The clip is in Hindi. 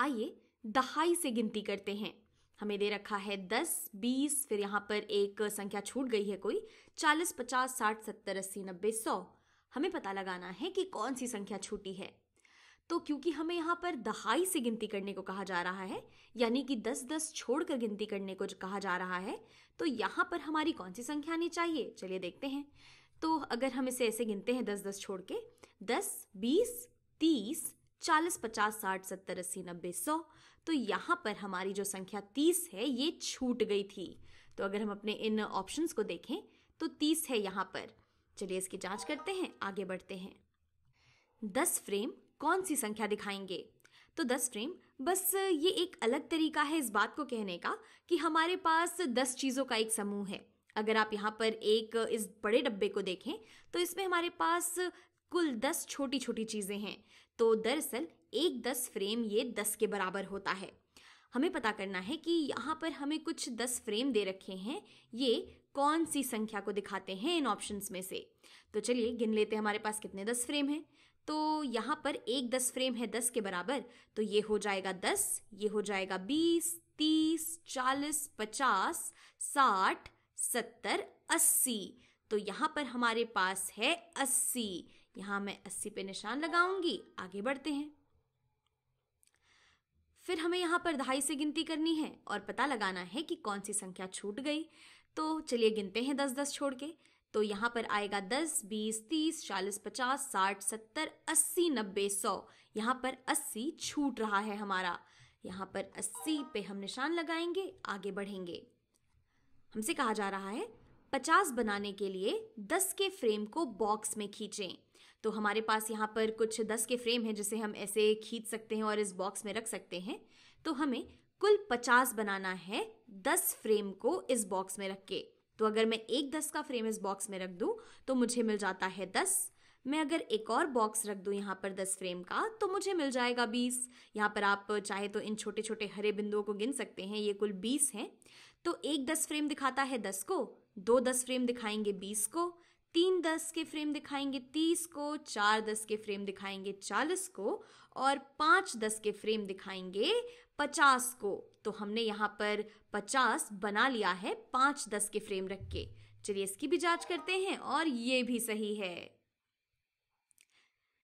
आइए दहाई से गिनती करते हैं हमें दे रखा है दस बीस फिर यहाँ पर एक संख्या छूट गई है कोई चालीस पचास साठ सत्तर अस्सी नब्बे सौ हमें पता लगाना है कि कौन सी संख्या छूटी है तो क्योंकि हमें यहाँ पर दहाई से गिनती करने को कहा जा रहा है यानी कि दस दस छोड़कर गिनती करने को कहा जा रहा है तो यहाँ पर हमारी कौन सी संख्या आनी चाहिए चलिए देखते हैं तो अगर हम इसे ऐसे गिनते हैं दस दस छोड़ के दस बीस तीस चालीस पचास साठ सत्तर अस्सी नब्बे सौ तो यहाँ पर हमारी जो संख्या तीस है ये छूट गई थी तो अगर हम अपने इन ऑप्शंस को देखें तो तीस है यहाँ पर चलिए इसकी जांच करते हैं आगे बढ़ते हैं दस फ्रेम कौन सी संख्या दिखाएंगे तो दस फ्रेम बस ये एक अलग तरीका है इस बात को कहने का कि हमारे पास दस चीज़ों का एक समूह है अगर आप यहाँ पर एक इस बड़े डब्बे को देखें तो इसमें हमारे पास कुल दस छोटी छोटी चीज़ें हैं तो दरअसल एक दस फ्रेम ये दस के बराबर होता है हमें पता करना है कि यहाँ पर हमें कुछ दस फ्रेम दे रखे हैं ये कौन सी संख्या को दिखाते हैं इन ऑप्शंस में से तो चलिए गिन लेते हैं हमारे पास कितने दस फ्रेम हैं तो यहाँ पर एक दस फ्रेम है दस के बराबर तो ये हो जाएगा दस ये हो जाएगा बीस तीस चालीस पचास साठ सत्तर अस्सी तो यहाँ पर हमारे पास है अस्सी यहाँ मैं अस्सी पे निशान लगाऊंगी आगे बढ़ते हैं फिर हमें यहाँ पर दहाई से गिनती करनी है और पता लगाना है कि कौन सी संख्या छूट गई तो चलिए गिनते हैं दस दस छोड़ के तो यहाँ पर आएगा दस बीस तीस चालीस पचास साठ सत्तर अस्सी नब्बे सौ यहाँ पर अस्सी छूट रहा है हमारा यहाँ पर अस्सी पे हम निशान लगाएंगे आगे बढ़ेंगे हमसे कहा जा रहा है पचास बनाने के लिए दस के फ्रेम को बॉक्स में खींचें तो हमारे पास यहाँ पर कुछ दस के फ्रेम हैं जिसे हम ऐसे खींच सकते हैं और इस बॉक्स में रख सकते हैं तो हमें कुल पचास बनाना है दस फ्रेम को इस बॉक्स में रख के तो अगर मैं एक दस का फ्रेम इस बॉक्स में रख दूँ तो मुझे मिल जाता है दस मैं अगर एक और बॉक्स रख दूँ यहाँ पर दस फ्रेम का तो मुझे मिल जाएगा बीस यहाँ पर आप चाहे तो इन छोटे छोटे हरे बिंदुओं को गिन सकते हैं ये कुल बीस हैं तो एक दस फ्रेम दिखाता है दस को दो दस फ्रेम दिखाएंगे बीस को तीन दस के फ्रेम दिखाएंगे तीस को चार दस के फ्रेम दिखाएंगे चालीस को और पाँच दस के फ्रेम दिखाएंगे पचास को तो हमने यहाँ पर पचास बना लिया है पाँच दस के फ्रेम रख के चलिए इसकी भी जांच करते हैं और ये भी सही है